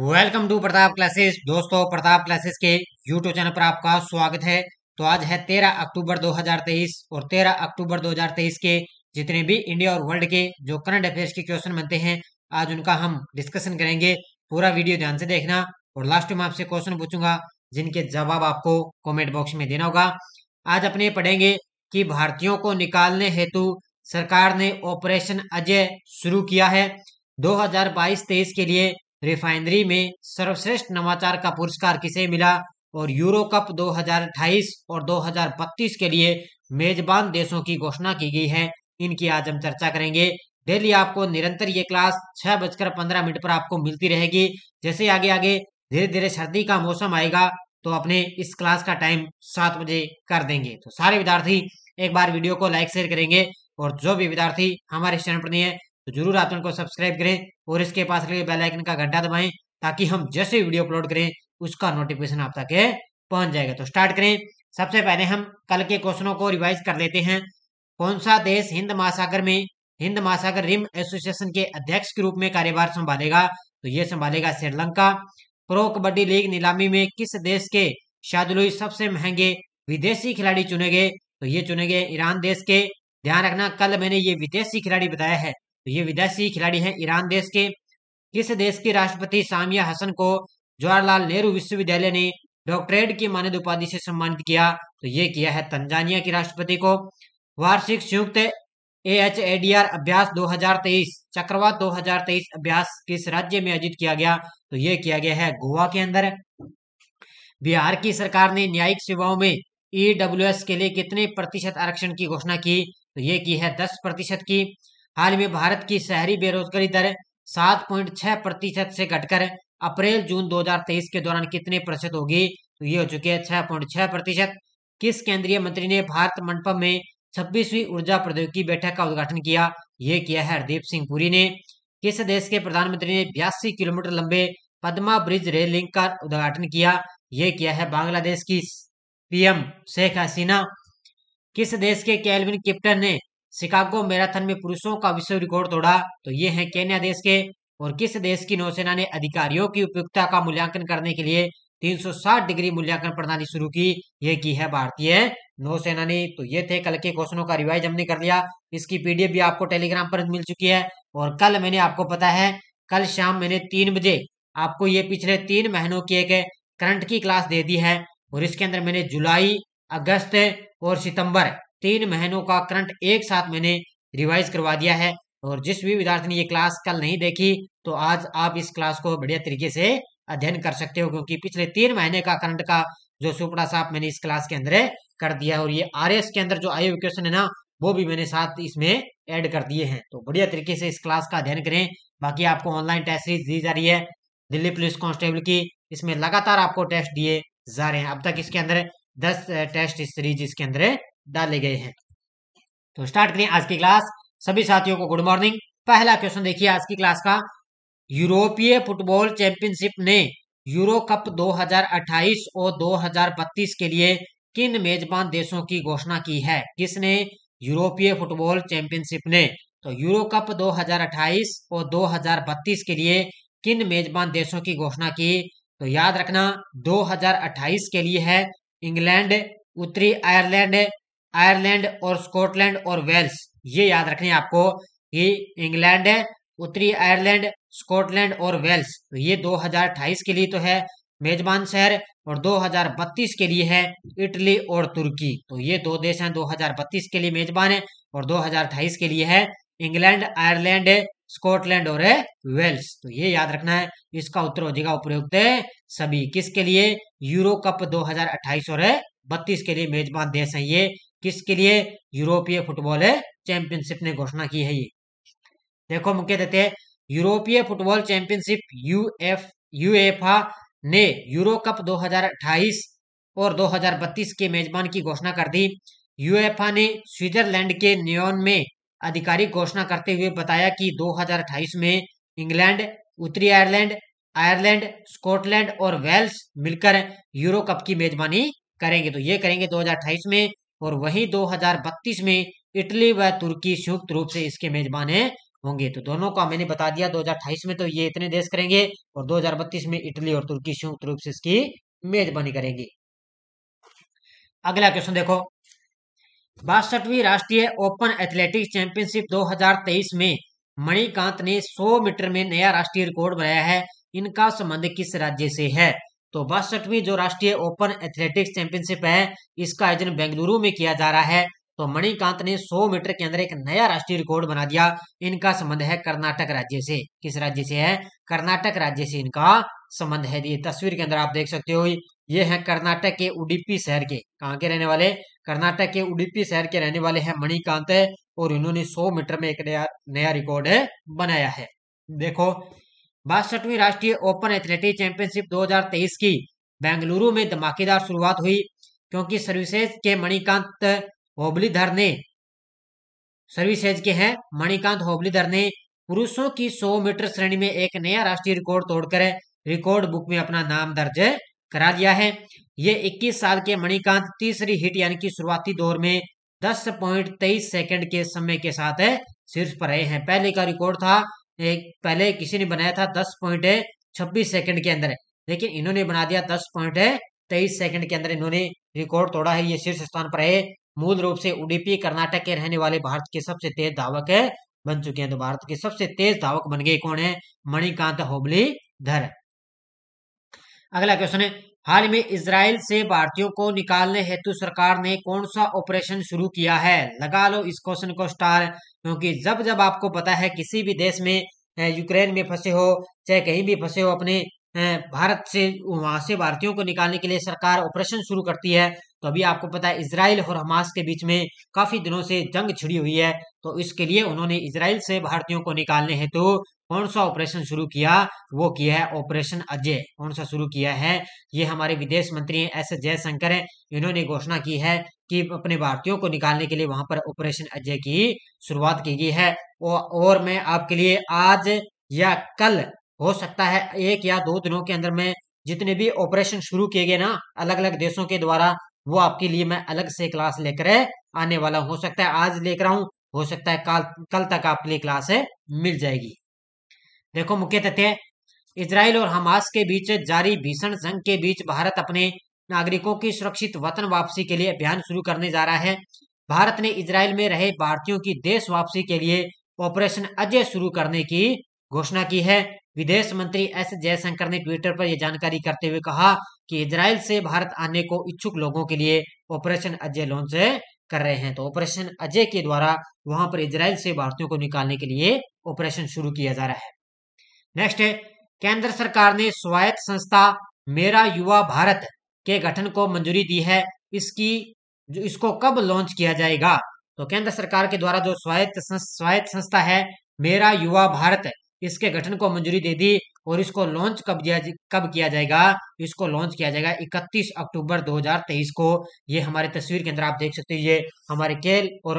welcome to Pratap classes दोस्तों Pratap classes के YouTube channel पर आपका स्वागत है तो आज है 13 अक्टूबर 2023 और 13 अक्टूबर 2023 के जितने भी इंडिया और वर्ल्ड के जो करंट अफेयर्स के क्वेश्चन बनते हैं आज उनका हम डिस्कशन करेंगे पूरा वीडियो ध्यान से देखना और लास्ट में आपसे क्वेश्चन पूछूंगा जिनके जवाब आपको कॉमेंट बॉक्स में देना होगा आज अपने पढ़ेंगे की भारतीयों को निकालने हेतु सरकार ने ऑपरेशन अजय शुरू किया है 2022-23 के लिए रिफाइनरी में सर्वश्रेष्ठ नवाचार का पुरस्कार किसे मिला और यूरो कप 2028 और 2032 के लिए मेजबान देशों की घोषणा की गई है इनकी आज हम चर्चा करेंगे डेली आपको निरंतर ये क्लास छह बजकर पंद्रह मिनट पर आपको मिलती रहेगी जैसे आगे आगे धीरे धीरे सर्दी का मौसम आएगा तो अपने इस क्लास का टाइम सात बजे कर देंगे तो सारे विद्यार्थी एक बार वीडियो को लाइक शेयर करेंगे और जो भी विद्यार्थी हमारे चैनल पर नहीं है तो जरूर आप चैनल को सब्सक्राइब करें और इसके पास लगे बेल आइकन का घंटा दबाएं ताकि हम जैसे वीडियो अपलोड करें उसका नोटिफिकेशन आप तक पहुंच जाएगा तो स्टार्ट करें सबसे पहले हम कल के क्वेश्चनों को रिवाइज कर लेते हैं कौन सा देश हिंद महासागर में हिंद महासागर रिम एसोसिएशन के अध्यक्ष के रूप में कार्यभार संभालेगा तो ये संभालेगा श्रीलंका प्रो कबड्डी लीग नीलामी में किस देश के शादलुई सबसे महंगे विदेशी खिलाड़ी चुने गए तो ये चुने गए ईरान देश के ध्यान रखना कल मैंने ये विदेशी खिलाड़ी बताया है तो ये विदेशी खिलाड़ी हैं ईरान देश के किस देश के राष्ट्रपति सामिया हसन को जवाहरलाल नेहरू विश्वविद्यालय ने डॉक्टरेट की मान्य उपाधि से सम्मानित किया तो ये किया है तंजानिया के राष्ट्रपति को वार्षिक संयुक्त ए एच अभ्यास 2023 चक्रवात 2023 अभ्यास किस राज्य में आयोजित किया गया तो ये किया गया है गोवा के अंदर बिहार की सरकार ने न्यायिक सेवाओं में ईडब्ल्यूएस के लिए कितने प्रतिशत आरक्षण की घोषणा की तो ये की है दस प्रतिशत की हाल में भारत की शहरी बेरोजगारी दर सात पॉइंट छह प्रतिशत से घटकर अप्रैल जून 2023 के दौरान कितने प्रतिशत होगी तो ये हो चुके हैं छह पॉइंट छह प्रतिशत किस केंद्रीय मंत्री ने भारत मंडपम में छब्बीसवीं ऊर्जा प्रौद्योगिकी बैठक का उद्घाटन किया ये किया है हरदीप सिंह पुरी ने किस देश के प्रधानमंत्री ने बयासी किलोमीटर लंबे पदमा ब्रिज रेल लिंक का उद्घाटन किया ये किया है बांग्लादेश की पीएम शेख हसीना किस देश के कैलविन किप्टन ने शिकागो मैराथन में पुरुषों का विश्व रिकॉर्ड तोड़ा तो ये है केन्या देश के और किस देश की नौसेना ने अधिकारियों की उपयुक्तता का मूल्यांकन करने के लिए 360 डिग्री मूल्यांकन प्रणाली शुरू की यह की है भारतीय नौसेना ने तो ये थे कल के क्वेश्चनों का रिवाइज हमने कर लिया इसकी पीडीएफ भी आपको टेलीग्राम पर मिल चुकी है और कल मैंने आपको पता है कल शाम मैंने तीन बजे आपको ये पिछले तीन महीनों की एक करंट की क्लास दे दी है और इसके अंदर मैंने जुलाई अगस्त और सितंबर तीन महीनों का करंट एक साथ मैंने रिवाइज करवा दिया है और जिस भी विद्यार्थी ने ये क्लास कल नहीं देखी तो आज आप इस क्लास को बढ़िया तरीके से अध्ययन कर सकते हो क्योंकि पिछले तीन महीने का करंट का जो सुपड़ा साफ मैंने इस क्लास के अंदर कर दिया और ये आर के अंदर जो आयु क्वेश्चन है ना वो भी मैंने साथ इसमें ऐड कर दिए हैं तो बढ़िया तरीके से इस क्लास का अध्ययन करें बाकी आपको ऑनलाइन टेस्ट सीरीज दी जा रही है दिल्ली पुलिस कांस्टेबल की इसमें लगातार आपको टेस्ट दिए जा रहे हैं अब तक इसके अंदर दस टेस्ट इस सीरीज इसके अंदर डाले गए हैं तो स्टार्ट करें आज की क्लास सभी साथियों को गुड मॉर्निंग पहला क्वेश्चन देखिए आज की क्लास का यूरोपीय फुटबॉल चैंपियनशिप ने यूरो कप 2028 और 2032 के लिए किन मेजबान देशों की घोषणा की है किसने यूरोपीय फुटबॉल चैंपियनशिप ने तो यूरो कप 2028 और 2032 के लिए किन मेजबान देशों की घोषणा की तो याद रखना 2028 के लिए है इंग्लैंड उत्तरी आयरलैंड आयरलैंड और स्कॉटलैंड और वेल्स ये याद रखने आपको ये इंग्लैंड है उत्तरी आयरलैंड स्कॉटलैंड और वेल्स तो ये दो के लिए तो है मेजबान शहर और 2032 के लिए है इटली और तुर्की तो ये दो देश हैं 2032 के लिए मेजबान है और 2028 के लिए है इंग्लैंड आयरलैंड स्कॉटलैंड और है वेल्स तो ये याद रखना है इसका उत्तर हो जाएगा उपयुक्त सभी किसके लिए यूरो कप 2028 और है बत्तीस के लिए मेजबान देश है ये किसके लिए यूरोपीय फुटबॉल है चैंपियनशिप ने घोषणा की है ये देखो मुख्य देते हैं यूरोपीय फुटबॉल चैंपियनशिप यूएफ यूएफा ने यूरो कप 2028 और 2032 के मेजबान की घोषणा कर दी यूएफा ने स्विट्जरलैंड के न्योन में आधिकारिक घोषणा करते हुए बताया कि 2028 में इंग्लैंड उत्तरी आयरलैंड आयरलैंड स्कॉटलैंड और वेल्स मिलकर यूरो कप की मेजबानी करेंगे तो ये करेंगे 2028 में और वही 2032 में इटली व तुर्की संयुक्त रूप से इसके मेजबान होंगे तो दोनों का मैंने बता दिया 2028 में तो ये इतने देश करेंगे और दो में इटली और तुर्की संयुक्त रूप से इसकी मेजबानी करेंगे अगला क्वेश्चन देखो बासठवीं राष्ट्रीय ओपन एथलेटिक्स चैंपियनशिप 2023 में मणिकांत ने 100 मीटर में नया राष्ट्रीय रिकॉर्ड बनाया है इनका संबंध किस राज्य से है तो बासठवीं जो राष्ट्रीय ओपन एथलेटिक्स चैंपियनशिप है इसका आयोजन बेंगलुरु में किया जा रहा है तो मणिकांत ने 100 मीटर के अंदर एक नया राष्ट्रीय रिकॉर्ड बना दिया इनका संबंध है कर्नाटक राज्य से किस राज्य से है कर्नाटक राज्य से इनका संबंध है ये तस्वीर के अंदर आप देख सकते हो ये है कर्नाटक के उड़िपी शहर के कहाँ के रहने वाले कर्नाटक के उडिपी शहर के रहने वाले है मणिकांत और इन्होंने सौ मीटर में एक नया नया रिकॉर्ड बनाया है देखो बासठवीं राष्ट्रीय ओपन एथलेटिक चैंपियनशिप 2023 की बेंगलुरु में धमाकेदार शुरुआत हुई क्योंकि सर्विसेज के मणिकांत होबलीधर ने सर्विसेज के हैं मणिकांत होबलीधर ने पुरुषों की 100 मीटर श्रेणी में एक नया राष्ट्रीय रिकॉर्ड तोड़कर रिकॉर्ड बुक में अपना नाम दर्ज करा दिया है ये 21 साल के मणिकांत तीसरी हिट यानी कि शुरुआती दौर में 10.23 सेकंड के समय के साथ शीर्ष पर रहे हैं पहले का रिकॉर्ड था एक पहले किसी ने बनाया था दस पॉइंट छब्बीस सेकंड के अंदर लेकिन इन्होंने बना दिया दस पॉइंट तेईस सेकंड के अंदर इन्होंने रिकॉर्ड तोड़ा है ये शीर्ष स्थान पर है मूल रूप से उडीपी कर्नाटक के रहने वाले भारत के सबसे तेज धावक है बन चुके हैं तो भारत के सबसे तेज धावक बन गए कौन है मणिकांत होबली धर अगला क्वेश्चन है हाल में इसराइल से भारतीयों को निकालने हेतु सरकार ने कौन सा ऑपरेशन शुरू किया है लगा लो इस क्वेश्चन को स्टार क्योंकि जब जब आपको पता है किसी भी देश में यूक्रेन में फंसे हो चाहे कहीं भी फंसे हो अपने भारत से वहां से भारतीयों को निकालने के लिए सरकार ऑपरेशन शुरू करती है तो अभी आपको पता है इसराइल और हमास के बीच में काफी दिनों से जंग छिड़ी हुई है तो इसके लिए उन्होंने इसराइल से भारतीयों को निकालने हेतु तो कौन सा ऑपरेशन शुरू किया वो किया है ऑपरेशन अजय कौन सा शुरू किया है ये हमारे विदेश मंत्री हैं एस जयशंकर हैं इन्होंने घोषणा की है कि अपने भारतीयों को निकालने के लिए वहां पर ऑपरेशन अजय की शुरुआत की गई है और मैं आपके लिए आज या कल हो सकता है एक या दो दिनों के अंदर में जितने भी ऑपरेशन शुरू किए गए ना अलग अलग देशों के द्वारा वो आपके लिए मैं अलग से क्लास लेकर आने वाला हो सकता है आज लेकर आऊ हो सकता है कल कल तक आपके लिए क्लास मिल जाएगी देखो मुख्य तथ्य इसराइल और हमास के बीच जारी भीषण जंग के बीच भारत अपने नागरिकों की सुरक्षित वतन वापसी के लिए अभियान शुरू करने जा रहा है भारत ने इसराइल में रहे भारतीयों की देश वापसी के लिए ऑपरेशन अजय शुरू करने की घोषणा की है विदेश मंत्री एस जयशंकर ने ट्विटर पर यह जानकारी करते हुए कहा कि इसराइल से भारत आने को इच्छुक लोगों के लिए ऑपरेशन अजय लॉन्च कर रहे हैं तो ऑपरेशन अजय के द्वारा वहां पर इसराइल से भारतीयों को निकालने के लिए ऑपरेशन शुरू किया जा रहा है नेक्स्ट है केंद्र सरकार ने स्वायत्त संस्था मेरा युवा भारत के गठन को मंजूरी दी है इसकी जो इसको कब लॉन्च किया जाएगा तो केंद्र सरकार के द्वारा जो स्वायत्त स्वायत्त संस्था है मेरा युवा भारत इसके गठन को मंजूरी दे दी और इसको लॉन्च कब किया कब किया जाएगा इसको लॉन्च किया जाएगा 31 अक्टूबर 2023 को ये हमारे तस्वीर के अंदर आप देख सकते हैं ये हमारे खेल और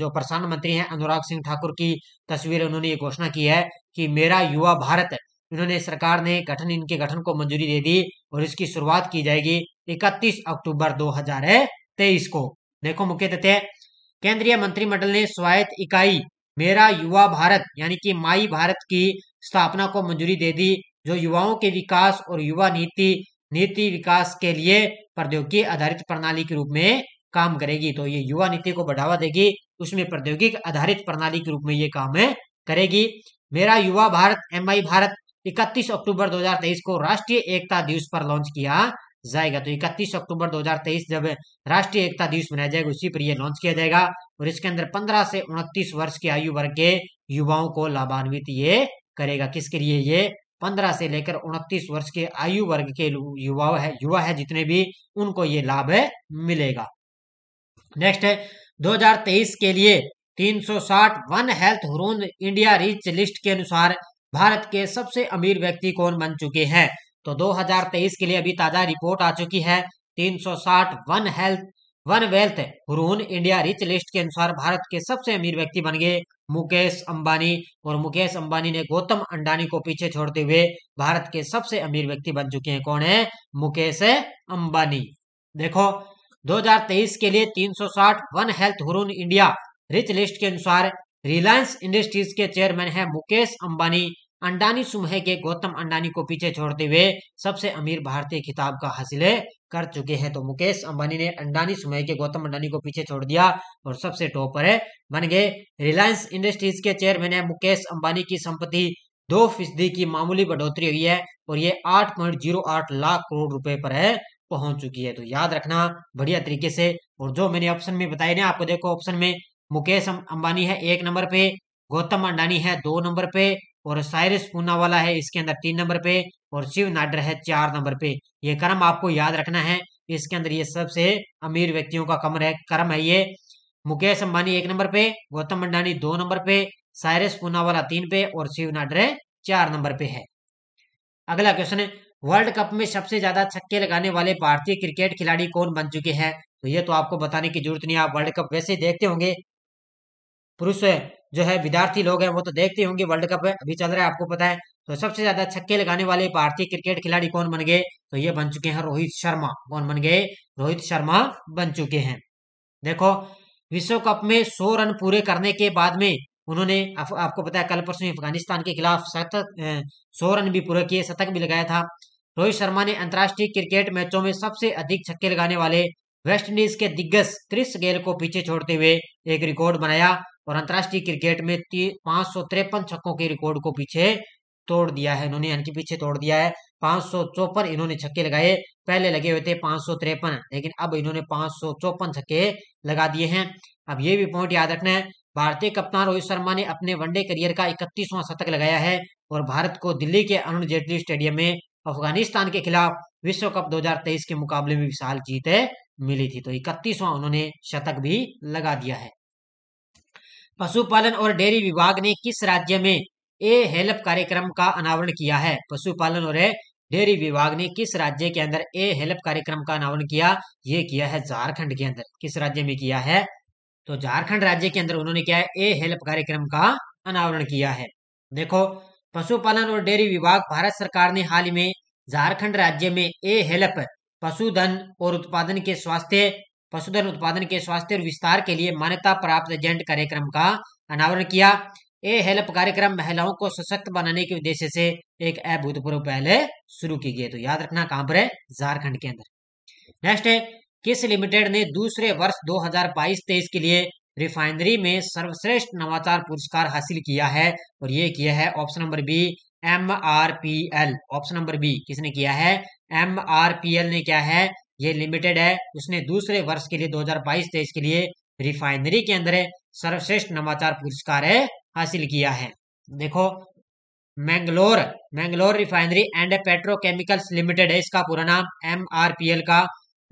जो प्रसारण मंत्री हैं अनुराग सिंह ठाकुर की तस्वीर उन्होंने ये घोषणा की है कि मेरा युवा भारत इन्होंने सरकार ने गठन इनके गठन को मंजूरी दे दी और इसकी शुरुआत की जाएगी इकतीस अक्टूबर दो को देखो मुख्य तथ्य केंद्रीय मंत्रिमंडल ने स्वायत्त इकाई मेरा युवा भारत यानी कि माई भारत की स्थापना को मंजूरी दे दी जो युवाओं के विकास और युवा नीति नीति विकास के लिए प्रौद्योगिकी आधारित प्रणाली के रूप में काम करेगी तो ये युवा नीति को बढ़ावा देगी उसमें प्रौद्योगिक आधारित प्रणाली के रूप में ये काम करेगी मेरा युवा भारत एम भारत 31 अक्टूबर 2023 को राष्ट्रीय एकता दिवस पर लॉन्च किया जाएगा तो इकतीस अक्टूबर 2023 जब राष्ट्रीय एकता दिवस मनाया जाएगा उसी पर यह लॉन्च किया जाएगा और इसके अंदर 15 से 29 वर्ष की आयु वर्ग के युवाओं को लाभान्वित ये करेगा किसके लिए ये 15 से लेकर 29 वर्ष के आयु वर्ग के युवा है युवा है जितने भी उनको ये लाभ मिलेगा नेक्स्ट है 2023 के लिए 360 one health Hurun India rich list के अनुसार भारत के सबसे अमीर व्यक्ति कौन बन चुके हैं तो 2023 के लिए अभी ताजा रिपोर्ट आ चुकी है 360 one health one wealth Hurun India rich list के अनुसार भारत के सबसे अमीर व्यक्ति बन गए मुकेश अंबानी और मुकेश अंबानी ने गौतम अंडानी को पीछे छोड़ते हुए भारत के सबसे अमीर व्यक्ति बन चुके हैं कौन है मुकेश अंबानी देखो 2023 के लिए 360 one health Hurun India rich list के अनुसार रिलायंस इंडस्ट्रीज के चेयरमैन है मुकेश अंबानी अंडानी सुमह के गौतम अंडानी को पीछे छोड़ते हुए सबसे अमीर भारतीय खिताब का हासिल कर चुके हैं तो मुकेश अंबानी ने अंडानी सुमह के गौतम अंडानी को पीछे छोड़ दिया और सबसे टॉप पर है बन गए रिलायंस इंडस्ट्रीज के चेयरमैन है मुकेश अंबानी की संपत्ति दो फीसदी की मामूली बढ़ोतरी हुई है और ये आठ पॉइंट जीरो आठ लाख करोड़ रुपए पर है पहुंच चुकी है तो याद रखना बढ़िया तरीके से और जो मैंने ऑप्शन में बताए ना आपको देखो ऑप्शन में मुकेश अंबानी है एक नंबर पे गौतम अंडानी है दो नंबर पे और साइरिस पूनावाला है इसके अंदर तीन नंबर पे और शिव नाडर है चार नंबर पे ये क्रम आपको याद रखना है इसके अंदर ये सबसे अमीर व्यक्तियों का कमर है क्रम है ये मुकेश अंबानी एक नंबर पे गौतम अंडानी दो नंबर पे साइरस पूनावाला तीन पे और शिव नाडरे चार नंबर पे है अगला क्वेश्चन है वर्ल्ड कप में सबसे ज्यादा छक्के लगाने वाले भारतीय क्रिकेट खिलाड़ी कौन बन चुके हैं तो ये तो आपको बताने की जरूरत नहीं आप वर्ल्ड कप वैसे देखते होंगे पुरुष जो है विद्यार्थी लोग हैं वो तो देखते होंगे वर्ल्ड कप अभी चल रहा है आपको पता है तो सबसे ज्यादा छक्के लगाने वाले भारतीय क्रिकेट खिलाड़ी कौन बन गए तो ये बन चुके हैं रोहित शर्मा कौन बन गए रोहित शर्मा बन चुके हैं देखो विश्व कप में सौ रन पूरे करने के बाद में उन्होंने आप, आपको पता है कल परसों अफगानिस्तान के खिलाफ शतक सौ रन भी पूरे किए शतक भी लगाया था रोहित शर्मा ने अंतर्राष्ट्रीय क्रिकेट मैचों में सबसे अधिक छक्के लगाने वाले वेस्टइंडीज के दिग्गज क्रिस गेल को पीछे छोड़ते हुए एक रिकॉर्ड बनाया और अंतर्राष्ट्रीय क्रिकेट में पांच छक्कों के रिकॉर्ड को पीछे तोड़ दिया है इन्होंने इनके पीछे तोड़ दिया है पांच इन्होंने छक्के लगाए पहले लगे हुए थे पांच लेकिन अब इन्होंने पांच छक्के लगा दिए हैं अब ये भी पॉइंट याद रखना है भारतीय कप्तान रोहित शर्मा ने अपने वनडे करियर का इकतीसवां शतक लगाया है और भारत को दिल्ली के अरुण जेटली स्टेडियम में अफगानिस्तान के खिलाफ विश्व कप 2023 के मुकाबले में विशाल जीत मिली थी तो इकतीसवां उन्होंने शतक भी लगा दिया है पशुपालन और डेयरी विभाग ने किस राज्य में ए हेल्प कार्यक्रम का अनावरण किया है पशुपालन और डेयरी विभाग ने किस राज्य के अंदर ए हेल्प कार्यक्रम का अनावरण किया ये किया है झारखंड के अंदर किस राज्य में किया है तो झारखंड राज्य के अंदर उन्होंने क्या है ए हेल्प कार्यक्रम का अनावरण किया है देखो पशुपालन और डेयरी विभाग भारत सरकार ने हाल ही में झारखंड राज्य में ए हेल्प पशुधन और उत्पादन के स्वास्थ्य पशुधन उत्पादन के स्वास्थ्य और विस्तार के लिए मान्यता प्राप्त एजेंट कार्यक्रम का अनावरण किया ए हेल्प कार्यक्रम महिलाओं को सशक्त बनाने के उद्देश्य से एक अभूतपूर्व पहले शुरू की गई तो याद रखना कहां पर है झारखंड के अंदर नेक्स्ट है किस लिमिटेड ने दूसरे वर्ष 2022-23 के लिए रिफाइनरी में सर्वश्रेष्ठ नवाचार पुरस्कार हासिल किया है और ये किया है option number B M R P L option number B किसने किया है एम आर पी एल ने क्या है ये लिमिटेड है उसने दूसरे वर्ष के लिए 2022 तेईस के लिए रिफाइनरी के अंदर सर्वश्रेष्ठ नवाचार पुरस्कार हासिल किया है देखो Mangalore Mangalore refinery and petrochemicals limited है इसका पूरा नाम एम आर पी एल का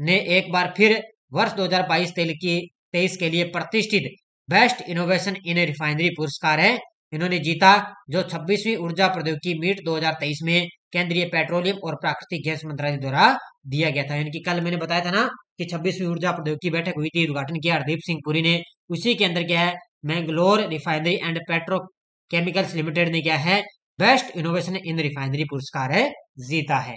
ने एक बार फिर वर्ष 2022 तेल की तेईस के लिए प्रतिष्ठित बेस्ट इनोवेशन इन रिफाइनरी पुरस्कार है इन्होंने जीता जो छब्बीसवीं ऊर्जा प्रौद्योगिकी मीट दो में केंद्रीय पेट्रोलियम और प्राकृतिक गैस मंत्रालय द्वारा दिया गया था यानी कि कल मैंने बताया था ना कि छब्बीसवीं ऊर्जा प्रौद्योगिकी बैठक हुई थी उद्घाटन किया हरदीप सिंह पुरी ने उसी के अंदर क्या है Mangalore refinery and petrochemicals limited ने क्या है बेस्ट इनोवेशन इन रिफाइनरी पुरस्कार है जीता है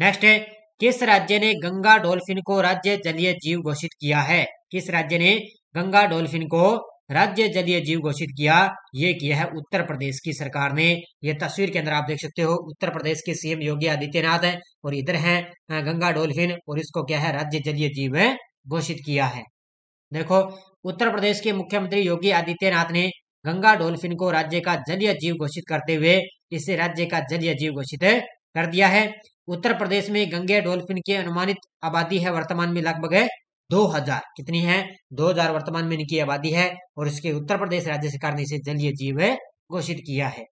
नेक्स्ट है किस राज्य ने गंगा डोल्फिन को राज्य जलीय जीव घोषित किया है किस राज्य ने गंगा डोल्फिन को राज्य जलीय जीव घोषित किया ये किया है उत्तर प्रदेश की सरकार ने ये तस्वीर के अंदर आप देख सकते हो उत्तर प्रदेश के सीएम योगी आदित्यनाथ है और इधर है गंगा डोल्फिन और इसको क्या है राज्य जलीय जीव है घोषित किया है देखो उत्तर प्रदेश के मुख्यमंत्री योगी आदित्यनाथ ने गंगा डोल्फिन को राज्य का जलीय जीव घोषित करते हुए इसे राज्य का जलीय जीव घोषित कर दिया है उत्तर प्रदेश में गंगे डोल्फिन की अनुमानित आबादी है वर्तमान में लगभग दो हजार कितनी है दो हजार वर्तमान में इनकी आबादी है और इसके उत्तर प्रदेश राज्य सरकार ने इसे जलीय जीव घोषित किया है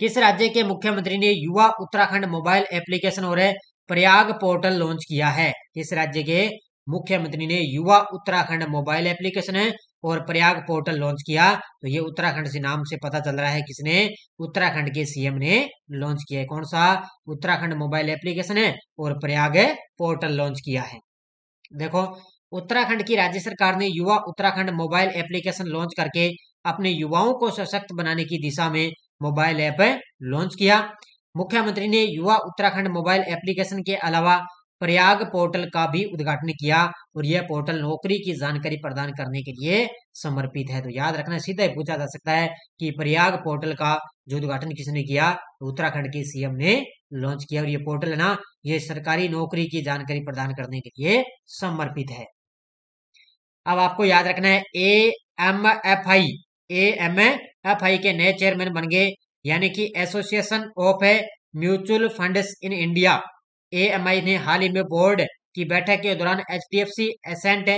किस राज्य के मुख्यमंत्री ने युवा उत्तराखंड मोबाइल एप्लीकेशन और प्रयाग पोर्टल लॉन्च किया है किस राज्य के मुख्यमंत्री ने युवा उत्तराखंड मोबाइल एप्लीकेशन और प्रयाग पोर्टल लॉन्च किया तो ये उत्तराखंड से नाम से पता चल रहा है किसने उत्तराखंड के सीएम ने लॉन्च किया है कौन सा उत्तराखंड मोबाइल एप्लीकेशन है और प्रयाग पोर्टल लॉन्च किया है देखो उत्तराखंड की राज्य सरकार ने युवा उत्तराखंड मोबाइल एप्लीकेशन लॉन्च करके अपने युवाओं को सशक्त बनाने की दिशा में मोबाइल ऐप लॉन्च किया मुख्यमंत्री ने युवा उत्तराखंड मोबाइल एप्लीकेशन के अलावा प्रयाग पोर्टल का भी उद्घाटन किया और यह पोर्टल नौकरी की जानकारी प्रदान करने के लिए समर्पित है तो याद रखना सीधा ही पूछा जा सकता है कि प्रयाग पोर्टल का जो उद्घाटन किसने किया उत्तराखंड के सीएम ने लॉन्च किया और ये पोर्टल है ना ये सरकारी नौकरी की जानकारी प्रदान करने के लिए समर्पित है अब आपको याद रखना है A M F I A M F I के नए चेयरमैन बन गए यानी कि association of mutual fund in India A M I ने हाल ही में बोर्ड की बैठक के दौरान H D F C asset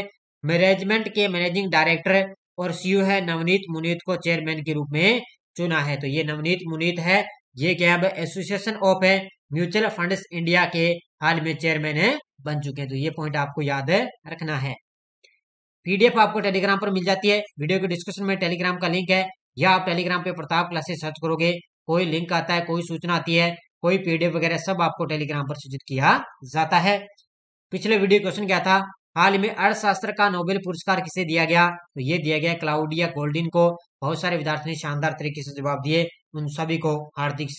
management के मैनेजिंग डायरेक्टर और सीईओ e है नवनीत मुनीत को चेयरमैन के रूप में चुना है तो ये नवनीत मुनीत है ये क्या एसोसिएशन ऑफ है म्यूचुअल फंड इंडिया के हाल में चेयरमैन है बन चुके हैं तो ये पॉइंट आपको याद रखना है पीडीएफ आपको टेलीग्राम पर मिल जाती है वीडियो के डिस्क्रिप्शन में टेलीग्राम का लिंक है या आप टेलीग्राम पे प्रताप क्लासेस सर्च करोगे कोई लिंक आता है कोई सूचना आती है कोई पीडीएफ वगैरह सब आपको टेलीग्राम पर सूचित किया जाता है पिछले वीडियो क्वेश्चन क्या था हाल में अर्थशास्त्र का नोबेल पुरस्कार किसे दिया गया तो ये दिया गया क्लाउडिया गोल्डिन को बहुत सारे विद्यार्थियों ने शानदार तरीके से जवाब दिए उन सभी को हार्दिक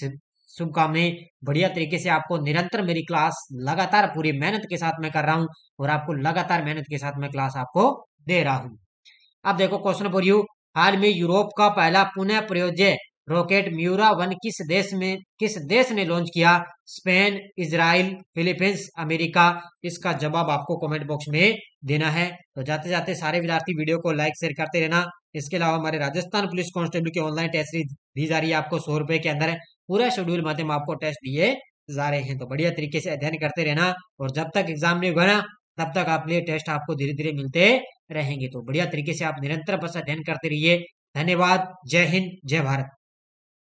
शुभकामनाएं बढ़िया तरीके से आपको निरंतर मेरी क्लास लगातार पूरी मेहनत के साथ मैं कर रहा हूँ और आपको लगातार मेहनत के साथ मैं क्लास आपको दे रहा हूँ अब देखो क्वेश्चन फॉर यू हाल में यूरोप का पहला पुनः प्रयोज्य रॉकेट म्यूरा वन किस देश में किस देश ने लॉन्च किया स्पेन इजराइल फिलीपींस अमेरिका इसका जवाब आपको कमेंट बॉक्स में देना है तो जाते जाते सारे विद्यार्थी वीडियो को लाइक शेयर करते रहना इसके अलावा हमारे राजस्थान पुलिस कांस्टेबल की ऑनलाइन टेस्ट सीरीज दी जा रही है आपको सौ रुपए के अंदर पूरा शेड्यूल माध्यम आपको टेस्ट दिए जा रहे हैं तो बढ़िया तरीके से अध्ययन करते रहना और जब तक एग्जाम नहीं होगा तब तक आप लिए टेस्ट आपको धीरे धीरे मिलते रहेंगे तो बढ़िया तरीके से आप निरंतर बस अध्ययन करते रहिए धन्यवाद जय हिंद जय भारत